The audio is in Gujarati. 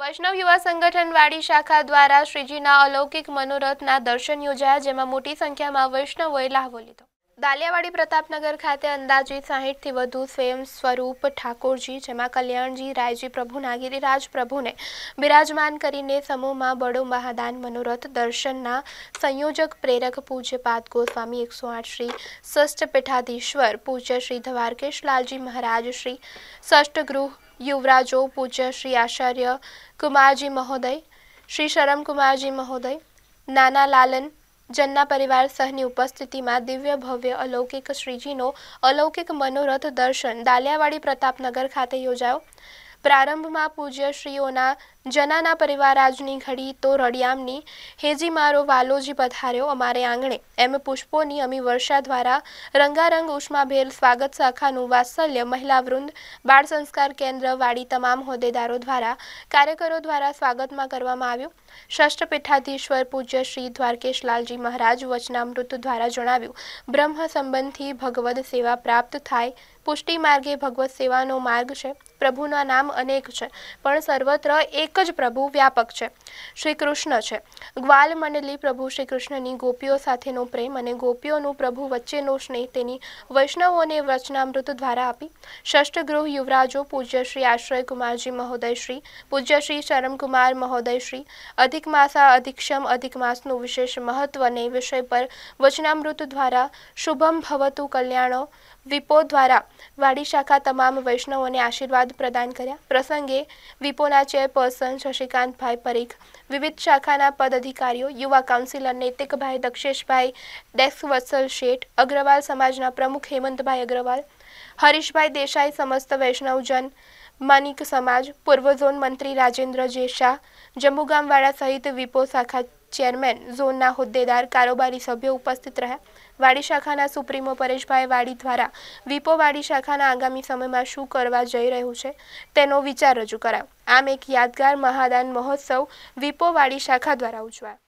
વૈષ્ણવ યુવા સંગઠનવાળી શાખા દ્વારા શ્રીજીના અલૌકિક મનોરથના દર્શન યોજાયા જેમાં મોટી સંખ્યામાં વૈષ્ણવોએ લાહવો લીધો દાલિયાવાડી પ્રતાપનગર ખાતે અંદાજિત સાહીઠથી વધુ સ્વયં સ્વરૂપ ઠાકોરજી જેમાં કલ્યાણજી રાયજી પ્રભુ ગિરિરાજ પ્રભુને બિરાજમાન કરીને સમૂહમાં બડો મહાદાન મનોરથ દર્શનના સંયોજક પ્રેરક પૂજ્યપાદ ગોસ્વામી એકસો આઠ શ્રી ષષ્ઠ પીઠાધીશ્વર પૂજ્ય શ્રી ધવારકેશલાલજી મહારાજ શ્રી ષષ્ઠ ગૃહ યુવરાજો પૂજ્ય શ્રી આચાર્ય કુમારજી મહોદય શ્રી શરમકુમારજી મહોદય નાના લાલન જન્ના પરિવાર સહની ઉપસ્થિતિમાં દિવ્ય ભવ્ય અલૌકિક શ્રીજીનો અલૌકિક મનોરથ દર્શન દાલિયાવાડી પ્રતાપનગર ખાતે યોજાયો પ્રારંભમાં પૂજ્યશ્રીઓના જનાના પરિવાર આજની ઘડી તો રડિયામની હેજી મારો વાલોજી પધાર્યો અમારે આંગણે એમ પુષ્પોની અમી વર્ષા દ્વારા રંગારંગ ઉષ્માભેર સ્વાગત શાખાનું વાત્સલ્ય મહિલાવૃંદ બાળ સંસ્કાર કેન્દ્ર વાળી તમામ હોદ્દેદારો દ્વારા કાર્યકરો દ્વારા સ્વાગતમાં કરવામાં આવ્યું શ્રષ્ઠ પીઠાધીશ્વર પૂજ્ય શ્રી દ્વારકેશલાલજી મહારાજ વચનામૃત દ્વારા જણાવ્યું બ્રહ્મ સંબંધી ભગવદ સેવા પ્રાપ્ત થાય પુષ્ટિ માર્ગે ભગવત સેવાનો માર્ગ છે પ્રભુના નામ અનેક છે પણ સર્વત્ર એક જ પ્રભુ વ્યાપક છે શ્રી કૃષ્ણ છે ગ્વાલ મંડલી પ્રભુ શ્રી કૃષ્ણની ગોપીઓ સાથેનો પ્રેમ અને ગોપીઓનું પ્રભુ વચ્ચેનો સ્નેહ તેની વૈષ્ણવોને વચનામૃત દ્વારા આપી ષષ્ઠ ગૃહ યુવરાજો પૂજ્ય શ્રી આશ્રયકુમારજી મહોદયશ્રી પૂજ્ય શ્રી શરમકુમાર મહોદયશ્રી અધિક માસા અધિક્ષમ અધિક માસનું વિશેષ મહત્વ અને વિષય પર વચનામૃત દ્વારા શુભમ ભવતું કલ્યાણો વિપો દ્વારા વાડી શાખા તમામ વૈષ્ણવોને આશીર્વાદ પ્રદાન કર્યા પ્રસંગે વિપોના ચેરપર્સન શશિકાંતભાઈ પરીખ વિવિધ શાખાના પદાધિકારીઓ યુવા કાઉન્સિલર નૈતિકભાઈ દક્ષેશભાઈ ડેસ્ક વત્સલ શેઠ અગ્રવાલ સમાજના પ્રમુખ હેમંતભાઈ અગ્રવાલ હરીશભાઈ દેસાઈ સમસ્ત વૈષ્ણવજન માનિક સમાજ પૂર્વ ઝોન મંત્રી રાજેન્દ્ર જે શાહ જંબુગામવાળા સહિત વિપો શાખા ચેરમેન ઝોનના હોદ્દેદાર કારોબારી સભ્યો ઉપસ્થિત રહ્યા વાડી શાખાના સુપ્રીમો પરેશભાઈ વાડી દ્વારા વિપો વાડી શાખાના આગામી સમયમાં શું કરવા જઈ રહ્યું છે તેનો વિચાર રજૂ કરાયો આમ એક યાદગાર મહાદાન મહોત્સવ વિપો વાડી શાખા દ્વારા ઉજવાયો